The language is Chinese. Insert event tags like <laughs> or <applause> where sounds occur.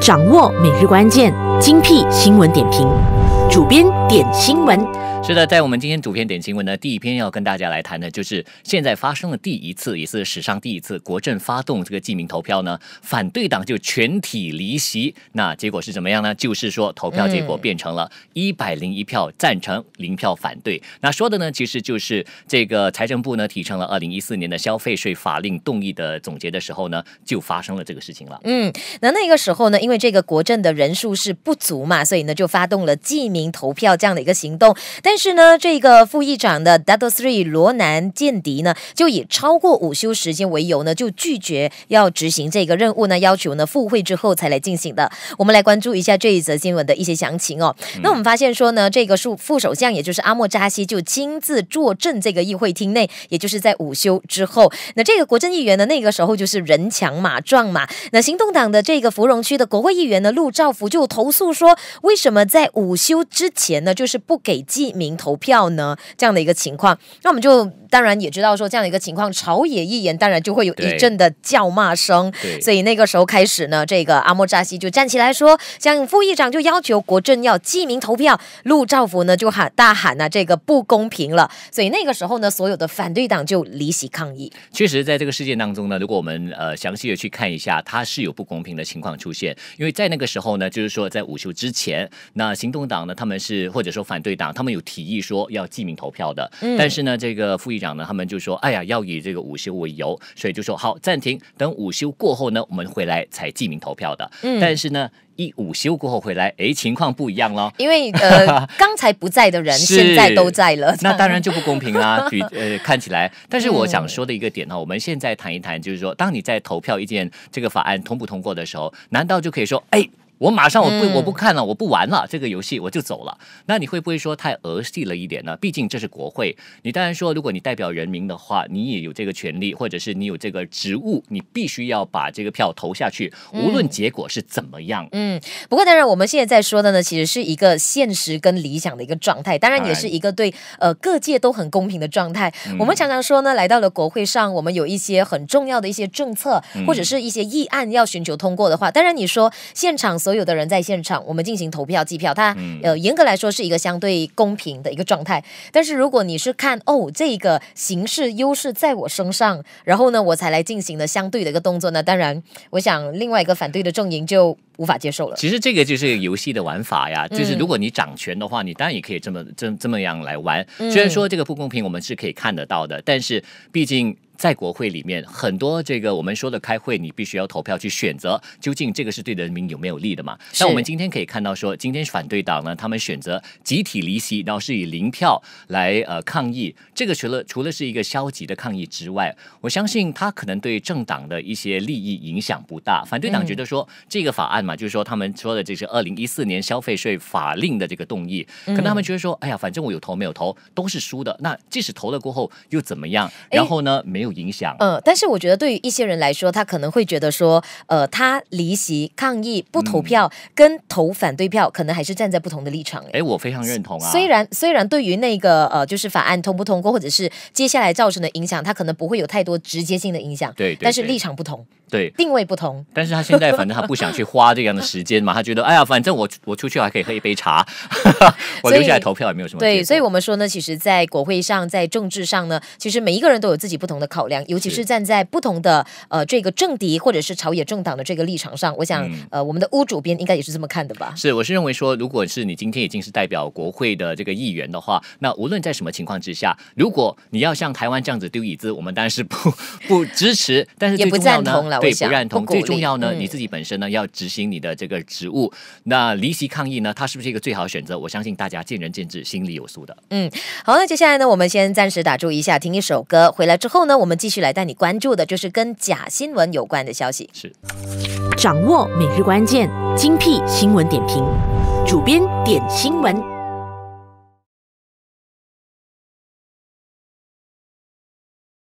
掌握每日关键，精辟新闻点评。主编点新闻，是的，在我们今天主编点新闻呢，第一篇要跟大家来谈的，就是现在发生了第一次，也是史上第一次国政发动这个记名投票呢，反对党就全体离席，那结果是怎么样呢？就是说投票结果变成了一百零一票赞成，零票反对。那说的呢，其实就是这个财政部呢，提成了二零一四年的消费税法令动议的总结的时候呢，就发生了这个事情了。嗯，那那个时候呢，因为这个国政的人数是不足嘛，所以呢，就发动了记名。民投票这样的一个行动，但是呢，这个副议长的 Double Three 罗南间迪呢，就以超过午休时间为由呢，就拒绝要执行这个任务呢，要求呢复会之后才来进行的。我们来关注一下这一则新闻的一些详情哦。那我们发现说呢，这个副副首相也就是阿莫扎西就亲自坐镇这个议会厅内，也就是在午休之后。那这个国政议员呢，那个时候就是人强马壮嘛。那行动党的这个芙蓉区的国会议员呢，陆兆福就投诉说，为什么在午休。之前呢，就是不给记名投票呢，这样的一个情况，那我们就。当然也知道说这样的一个情况，朝野一言，当然就会有一阵的叫骂声。对，所以那个时候开始呢，这个阿莫扎西就站起来说，像副议长就要求国政要记名投票。陆兆福呢就喊大喊呢，这个不公平了。所以那个时候呢，所有的反对党就离席抗议。确实，在这个事件当中呢，如果我们呃详细的去看一下，它是有不公平的情况出现，因为在那个时候呢，就是说在午休之前，那行动党呢他们是或者说反对党，他们有提议说要记名投票的，但是呢，这个副议。长呢，他们就说：“哎呀，要以这个午休为由，所以就说好暂停，等午休过后呢，我们回来才记名投票的。但是呢，一午休过后回来，哎，情况不一样了，因为呃，刚才不在的人 <laughs> 现在都在了，那当然就不公平啦。<laughs> 比呃，看起来，但是我想说的一个点呢，我们现在谈一谈，就是说，当你在投票一件这个法案通不通过的时候，难道就可以说，哎？”我马上我不我不看了我不玩了这个游戏我就走了。那你会不会说太儿戏了一点呢？毕竟这是国会。你当然说，如果你代表人民的话，你也有这个权利，或者是你有这个职务，你必须要把这个票投下去，无论结果是怎么样。嗯，不过当然我们现在在说的呢，其实是一个现实跟理想的一个状态，当然也是一个对呃各界都很公平的状态。我们常常说呢，来到了国会上，我们有一些很重要的一些政策或者是一些议案要寻求通过的话，当然你说现场。所有的人在现场，我们进行投票计票，它呃严格来说是一个相对公平的一个状态。但是如果你是看哦这个形式优势在我身上，然后呢我才来进行的相对的一个动作，那当然我想另外一个反对的阵营就无法接受了。其实这个就是游戏的玩法呀，就是如果你掌权的话，你当然也可以这么这这么样来玩。虽然说这个不公平，我们是可以看得到的，但是毕竟。在国会里面，很多这个我们说的开会，你必须要投票去选择，究竟这个是对人民有没有利的嘛？那我们今天可以看到，说今天反对党呢，他们选择集体离席，然后是以零票来呃抗议。这个除了除了是一个消极的抗议之外，我相信他可能对政党的一些利益影响不大。反对党觉得说这个法案嘛，就是说他们说的这是二零一四年消费税法令的这个动议，可能他们觉得说，哎呀，反正我有投没有投都是输的，那即使投了过后又怎么样？然后呢，没有。影响，嗯，但是我觉得对于一些人来说，他可能会觉得说，呃，他离席抗议不投票，跟投反对票，可能还是站在不同的立场。哎，我非常认同啊。虽然虽然对于那个呃，就是法案通不通过，或者是接下来造成的影响，他可能不会有太多直接性的影响。对，但是立场不同，对，定位不同。但是他现在反正他不想去花这样的时间嘛，他觉得，哎呀，反正我我出去还可以喝一杯茶，<laughs> 我留下来投票也没有什么。对，所以我们说呢，其实，在国会上，在政治上呢，其实每一个人都有自己不同的。考量，尤其是站在不同的呃这个政敌或者是朝野政党的这个立场上，我想呃我们的屋主编应该也是这么看的吧？是，我是认为说，如果是你今天已经是代表国会的这个议员的话，那无论在什么情况之下，如果你要像台湾这样子丢椅子，我们当然是不 <laughs> 不支持。<laughs> 但是也不赞同了，对不赞同。最重要呢，你自己本身呢要执行你的这个职务。那离席抗议呢，它是不是一个最好的选择？我相信大家见仁见智，心里有数的。嗯，好，那接下来呢，我们先暂时打住一下，听一首歌。回来之后呢，我。我们继续来带你关注的，就是跟假新闻有关的消息。是，掌握每日关键精辟新闻点评，主编点新闻。